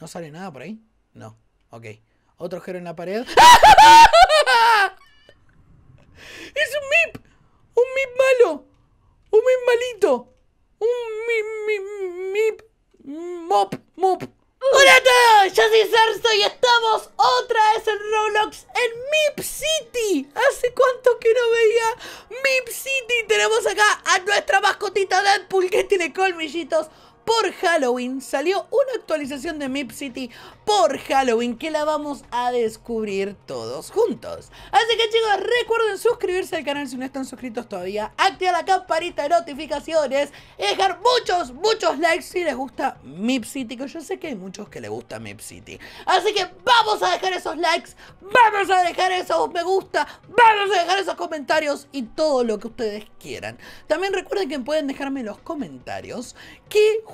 ¿No sale nada por ahí? No. Ok. Otro jero en la pared. ¡Es un MIP! ¡Un MIP malo! ¡Un MIP malito! ¡Un MIP! MIP! ¡Mop! ¡Mop! ¡Hola a todos! Yo soy Cerso y estamos otra vez en Roblox en MIP City. ¿Hace cuánto que no veía MIP City? Tenemos acá a nuestra mascotita Deadpool que tiene colmillitos por Halloween. Salió una actualización de Mip City por Halloween que la vamos a descubrir todos juntos. Así que chicos, recuerden suscribirse al canal si no están suscritos todavía. Activar la campanita de notificaciones y dejar muchos, muchos likes si les gusta Mip City, que yo sé que hay muchos que les gusta Mip City. Así que vamos a dejar esos likes, vamos a dejar esos me gusta, vamos a dejar esos comentarios y todo lo que ustedes quieran. También recuerden que pueden dejarme los comentarios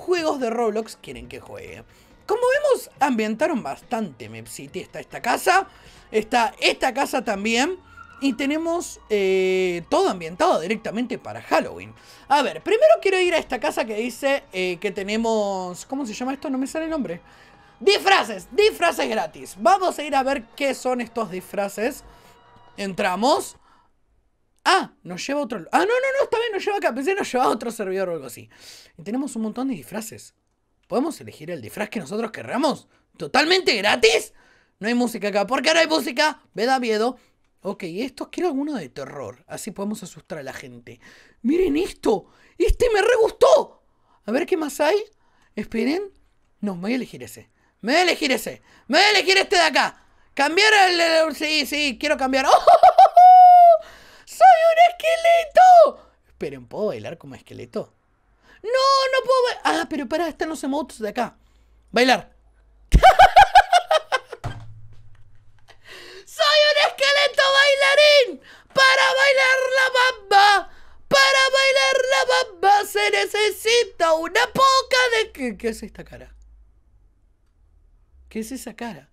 juegos de Roblox quieren que juegue. Como vemos, ambientaron bastante Map City. Está esta casa, está esta casa también. Y tenemos eh, todo ambientado directamente para Halloween. A ver, primero quiero ir a esta casa que dice eh, que tenemos... ¿Cómo se llama esto? No me sale el nombre. Disfraces, disfraces gratis. Vamos a ir a ver qué son estos disfraces. Entramos. Ah, nos lleva otro. Ah, no, no, no, está bien, nos lleva acá. Pensé nos lleva otro servidor o algo así. Y tenemos un montón de disfraces. ¿Podemos elegir el disfraz que nosotros querramos? ¿Totalmente gratis? No hay música acá. ¿Por qué no hay música. Me da miedo. Ok, esto quiero alguno de terror. Así podemos asustar a la gente. Miren esto. Este me re gustó. A ver qué más hay. Esperen. No, me voy a elegir ese. Me voy a elegir ese. Me voy a elegir este de acá. Cambiar el... sí, sí, quiero cambiar. ¡Oh! esqueleto! Esperen, ¿puedo bailar como esqueleto? No, no puedo bailar. Ah, pero pará, están los emotos de acá. Bailar. ¡Soy un esqueleto bailarín! ¡Para bailar la bamba! ¡Para bailar la bamba se necesita una poca de... ¿Qué es esta cara? ¿Qué es esa cara?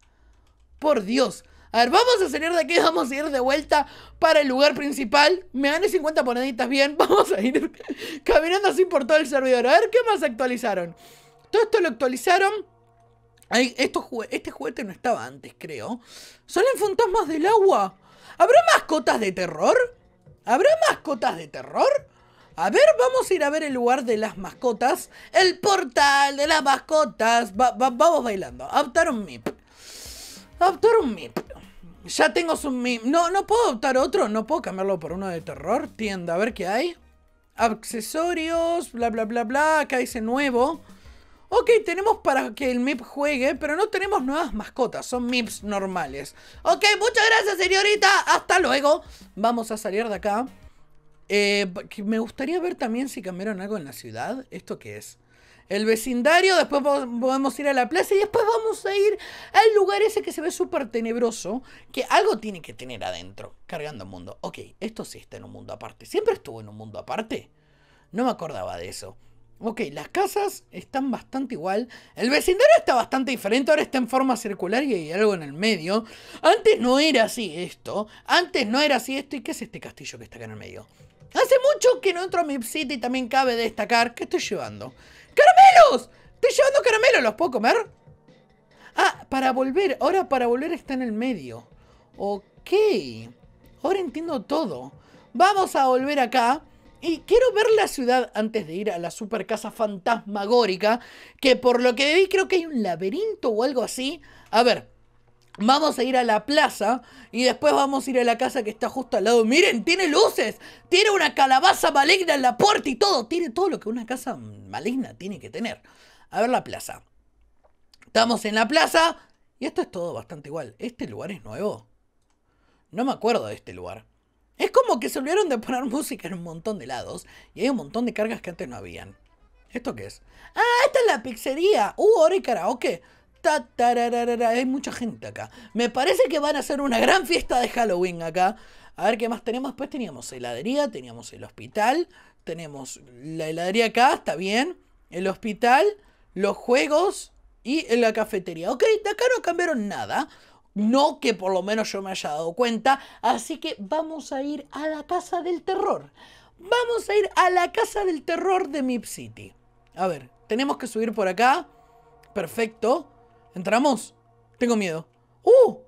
Por Dios, a ver, vamos a salir de aquí, vamos a ir de vuelta para el lugar principal. Me dan 50 poneditas bien, vamos a ir caminando así por todo el servidor. A ver qué más actualizaron. Todo esto lo actualizaron. este juguete no estaba antes, creo. Salen fantasmas del agua. ¿Habrá mascotas de terror? ¿Habrá mascotas de terror? A ver, vamos a ir a ver el lugar de las mascotas. El portal de las mascotas. vamos bailando. Adaptar un MIP. Adaptar un MIP. Ya tengo su... No, no puedo optar otro. No puedo cambiarlo por uno de terror. Tienda, a ver qué hay. Accesorios, bla, bla, bla, bla. Acá dice nuevo. Ok, tenemos para que el MIP juegue, pero no tenemos nuevas mascotas, son MIPs normales. Ok, muchas gracias, señorita. Hasta luego. Vamos a salir de acá. Eh, me gustaría ver también si cambiaron algo en la ciudad. ¿Esto qué es? el vecindario, después podemos ir a la plaza y después vamos a ir al lugar ese que se ve súper tenebroso, que algo tiene que tener adentro, cargando el mundo. Ok, esto sí está en un mundo aparte. ¿Siempre estuvo en un mundo aparte? No me acordaba de eso. Ok, las casas están bastante igual. El vecindario está bastante diferente. Ahora está en forma circular y hay algo en el medio. Antes no era así esto. Antes no era así esto. ¿Y qué es este castillo que está acá en el medio? Hace mucho que no entro a Mip City, también cabe destacar que estoy llevando. ¡Caramelos! Estoy llevando caramelos, ¿los puedo comer? Ah, para volver, ahora para volver está en el medio. Ok, ahora entiendo todo. Vamos a volver acá. Y quiero ver la ciudad antes de ir a la super casa fantasmagórica, que por lo que vi creo que hay un laberinto o algo así. A ver, Vamos a ir a la plaza y después vamos a ir a la casa que está justo al lado. Miren, tiene luces, tiene una calabaza maligna en la puerta y todo. Tiene todo lo que una casa maligna tiene que tener. A ver la plaza. Estamos en la plaza y esto es todo bastante igual. Este lugar es nuevo. No me acuerdo de este lugar. Es como que se olvidaron de poner música en un montón de lados y hay un montón de cargas que antes no habían. ¿Esto qué es? Ah, esta es la pizzería. Uh, ahora y karaoke. Hay mucha gente acá. Me parece que van a hacer una gran fiesta de Halloween acá. A ver qué más tenemos. Pues teníamos heladería, teníamos el hospital, tenemos la heladería acá, está bien. El hospital, los juegos y la cafetería. Ok, de acá no cambiaron nada. No que por lo menos yo me haya dado cuenta. Así que vamos a ir a la casa del terror. Vamos a ir a la casa del terror de Mip City. A ver, tenemos que subir por acá. Perfecto. ¿Entramos? Tengo miedo. ¡Uh!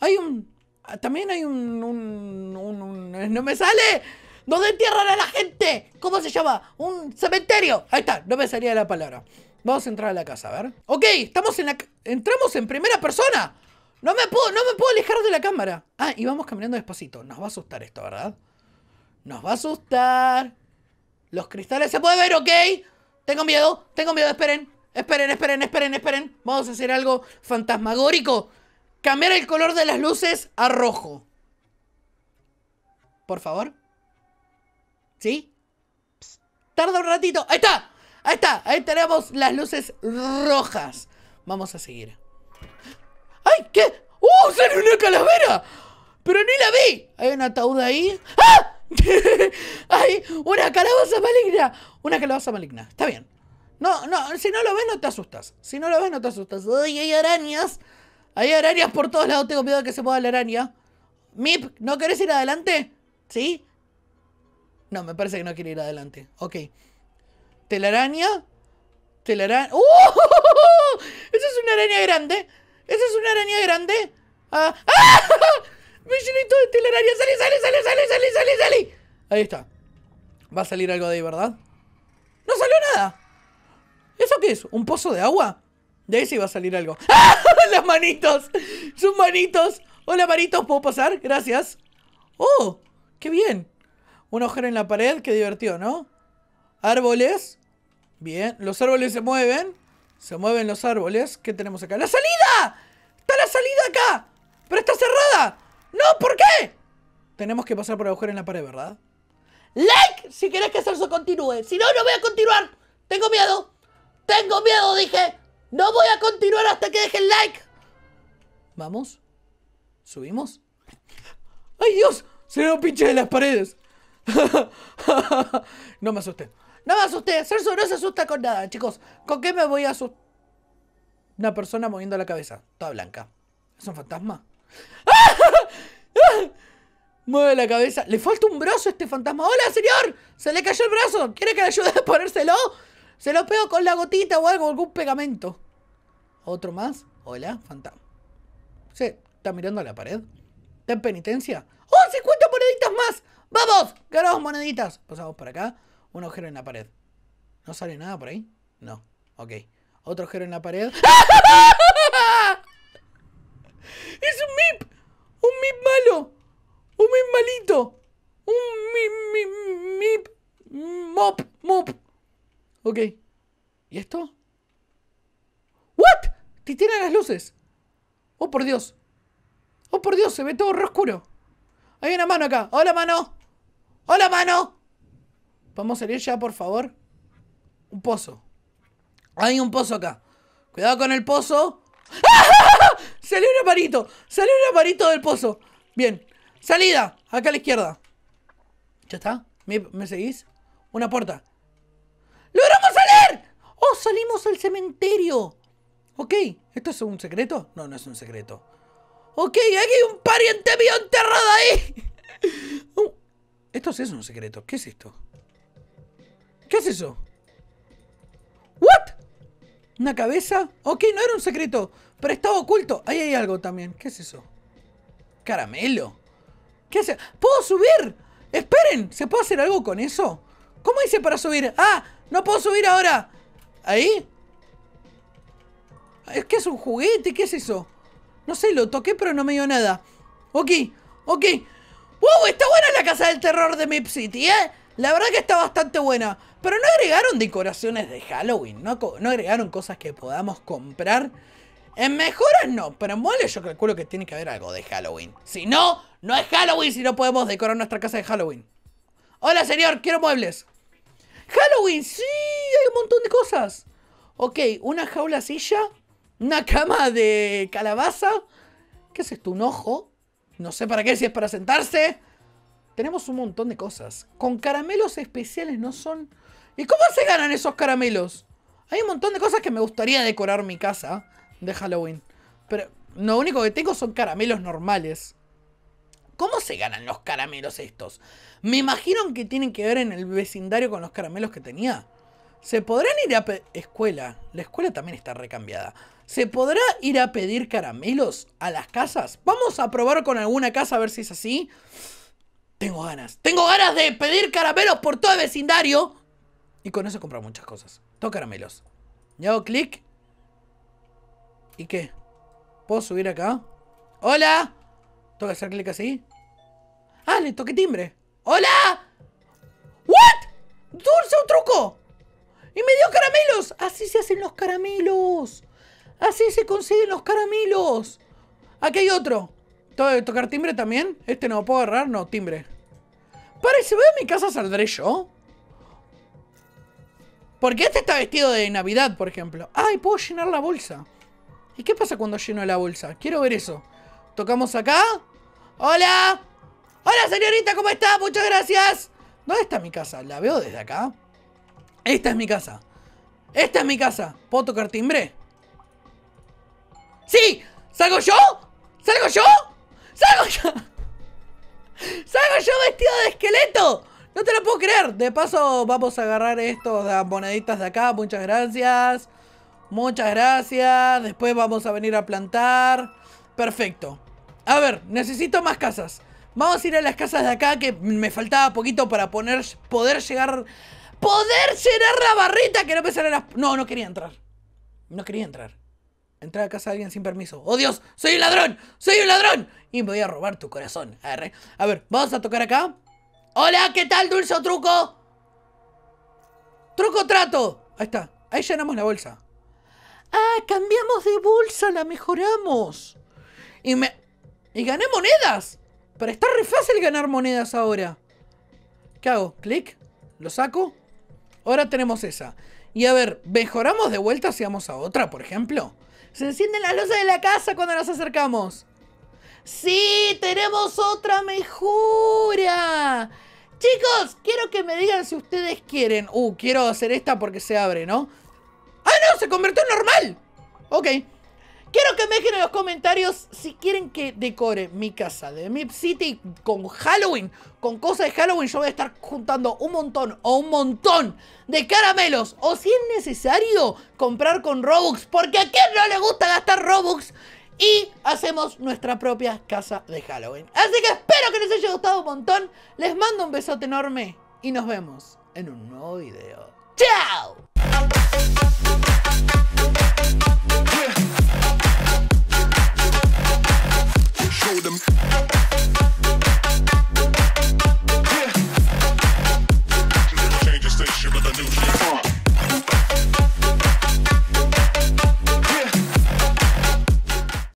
Hay un... Ah, también hay un... Eh, ¡No me sale! ¿Dónde entierran a la gente? ¿Cómo se llama? Un cementerio. Ahí está, no me salía la palabra. Vamos a entrar a la casa, a ver. Ok, estamos en la... Entramos en primera persona. No me puedo, no me puedo alejar de la cámara. Ah, y vamos caminando despacito. Nos va a asustar esto, ¿verdad? Nos va a asustar. Los cristales se puede ver, ¿ok? Tengo miedo, tengo miedo, esperen. Esperen, esperen, esperen, esperen. Vamos a hacer algo fantasmagórico. Cambiar el color de las luces a rojo. Por favor. ¿Sí? Tardo Tarda un ratito. Ahí está. Ahí está. Ahí tenemos las luces rojas. Vamos a seguir. ¡Ay! ¿Qué? ¡Uh! ¡Sale una calavera! ¡Pero ni la vi! Hay un ataúd ahí. ¡Ah! ¡Hay una calabaza maligna! Una calabaza maligna. Está bien. No, no, si no lo ves no te asustas. Si no lo ves no te asustas. ¡Ay, hay arañas! Hay arañas por todos lados, tengo miedo de que se mueva la araña. Mip, ¿no querés ir adelante? ¿Sí? No, me parece que no quiere ir adelante. Ok. Telaraña. Telaraña. ¡Uh! Esa es una araña grande. Esa es una araña grande. ¡Ah! ¡Ah! ¡Me llené todo de telaraña! ¡Sale, sale, sale, sale, sale, sale, sale! Ahí está. Va a salir algo de ahí, ¿verdad? ¡No salió nada! ¿Eso qué es? ¿Un pozo de agua? De ahí se va a salir algo. ¡Ah! ¡Las manitos! ¡Sus manitos! Hola, manitos, ¿puedo pasar? Gracias. ¡Oh! ¡Qué bien! Un ojero en la pared, qué divertido, ¿no? Árboles. Bien, los árboles se mueven. Se mueven los árboles. ¿Qué tenemos acá? ¡La salida! ¡Está la salida acá! ¡Pero está cerrada! ¡No! ¿Por qué? Tenemos que pasar por agujero en la pared, ¿verdad? ¡Like! Si querés que eso continúe. Si no, no voy a continuar. Tengo miedo. Tengo miedo, dije. No voy a continuar hasta que el like. Vamos. Subimos. ¡Ay, Dios! Se me pinche de las paredes. no me asusté. No me asusté. Cerso no se asusta con nada, chicos. ¿Con qué me voy a asustar? Una persona moviendo la cabeza. Toda blanca. ¿Es un fantasma? Mueve la cabeza. Le falta un brazo a este fantasma. ¡Hola, señor! ¡Se le cayó el brazo! ¿Quiere que le ayude a ponérselo? Se lo pego con la gotita o algo, algún pegamento. ¿Otro más? Hola, fantasma. Se está mirando a la pared. ¿Está en penitencia? ¡Oh, 50 moneditas más! ¡Vamos! ¡Ganamos moneditas! Pasamos por acá. Un agujero en la pared. ¿No sale nada por ahí? No. Ok. Otro agujero en la pared. Ok. ¿Y esto? ¿What? tiran las luces. Oh, por Dios. Oh, por Dios, se ve todo re oscuro. Hay una mano acá. Hola, mano. Hola, mano. Vamos a salir ya, por favor. Un pozo. Hay un pozo acá. Cuidado con el pozo. Salió un aparito. Salió un aparito del pozo. Bien. Salida. Acá a la izquierda. ¿Ya está? me seguís? Una puerta. ¡Oh, salimos al cementerio! Ok, ¿esto es un secreto? No, no es un secreto. Ok, aquí hay un pariente mío enterrado ahí. esto sí es un secreto. ¿Qué es esto? ¿Qué es eso? ¿What? ¿Una cabeza? Ok, no era un secreto, pero estaba oculto. Ahí hay algo también. ¿Qué es eso? Caramelo. ¿Qué hace? ¿Puedo subir? Esperen, ¿se puede hacer algo con eso? ¿Cómo hice para subir? Ah, no puedo subir ahora. ¿Ahí? Es que es un juguete, ¿qué es eso? No sé, lo toqué pero no me dio nada. Ok, ok. ¡Wow! Está buena la casa del terror de Mip City, ¿eh? La verdad que está bastante buena. Pero no agregaron decoraciones de Halloween. No, agregaron cosas que podamos comprar. En mejoras no, pero en muebles yo calculo que tiene que haber algo de Halloween. Si no, no es Halloween si no podemos decorar nuestra casa de Halloween. Hola señor, quiero muebles. Halloween, sí hay un montón de cosas. Ok, una jaula silla, una cama de calabaza. ¿Qué es esto? ¿Un ojo? No sé para qué, si es para sentarse. Tenemos un montón de cosas. Con caramelos especiales no son... ¿Y cómo se ganan esos caramelos? Hay un montón de cosas que me gustaría decorar mi casa de Halloween. Pero lo único que tengo son caramelos normales. ¿Cómo se ganan los caramelos estos? Me imagino que tienen que ver en el vecindario con los caramelos que tenía. Se podrán ir a... Escuela. La escuela también está recambiada. ¿Se podrá ir a pedir caramelos a las casas? Vamos a probar con alguna casa a ver si es así. Tengo ganas. Tengo ganas de pedir caramelos por todo el vecindario. Y con eso comprar muchas cosas. Todo caramelos. Le hago clic. ¿Y qué? ¿Puedo subir acá? ¡Hola! ¿Tengo que hacer clic así? ¡Ah, le toqué timbre! ¡Hola! ¿What? ¡Dulce, un truco? ¡Y me dio caramelos! Así se hacen los caramelos. Así se consiguen los caramelos. Aquí hay otro. todo de tocar timbre también? Este no, ¿puedo agarrar? No, timbre. parece si voy a mi casa saldré yo. Porque este está vestido de Navidad, por ejemplo. ¡Ay, puedo llenar la bolsa! ¿Y qué pasa cuando lleno la bolsa? Quiero ver eso. ¿Tocamos acá? ¡Hola! ¡Hola, señorita! ¿Cómo está? Muchas gracias. ¿Dónde está mi casa? ¿La veo desde acá? Esta es mi casa. Esta es mi casa. ¿Puedo tocar timbre? ¡Sí! ¿Salgo yo? ¿Salgo yo? ¡Salgo yo! ¡Salgo yo vestido de esqueleto! No te lo puedo creer. De paso, vamos a agarrar estos moneditas de acá. Muchas gracias. Muchas gracias. Después vamos a venir a plantar. Perfecto. A ver, necesito más casas. Vamos a ir a las casas de acá que me faltaba poquito para poder llegar poder llenar la barrita que no me las... No, no quería entrar. No quería entrar. Entrar a casa de alguien sin permiso. ¡Oh Dios! ¡Soy un ladrón! ¡Soy un ladrón! Y me voy a robar tu corazón. A ver, vamos a tocar acá. ¡Hola! ¿Qué tal, dulce truco? ¡Truco trato! Ahí está. Ahí llenamos la bolsa. ¡Ah! Cambiamos de bolsa, la mejoramos. Y me... Y gané monedas. Pero está re fácil ganar monedas ahora. ¿Qué hago? ¿Clic? ¿Lo saco? Ahora tenemos esa. Y a ver, ¿mejoramos de vuelta si vamos a otra, por ejemplo? Se encienden las luces de la casa cuando nos acercamos. ¡Sí! ¡Tenemos otra mejora! Chicos, quiero que me digan si ustedes quieren. Uh, quiero hacer esta porque se abre, ¿no? ¡Ah, no! ¡Se convirtió en normal! Ok. Quiero que me dejen en los comentarios si quieren que decore mi casa de Mip City con Halloween, con cosas de Halloween. Yo voy a estar juntando un montón o un montón de caramelos. O si es necesario comprar con Robux, porque a quién no le gusta gastar Robux. Y hacemos nuestra propia casa de Halloween. Así que espero que les haya gustado un montón. Les mando un besote enorme y nos vemos en un nuevo video. ¡Chao! show them. Yeah. Change the station with a new uh.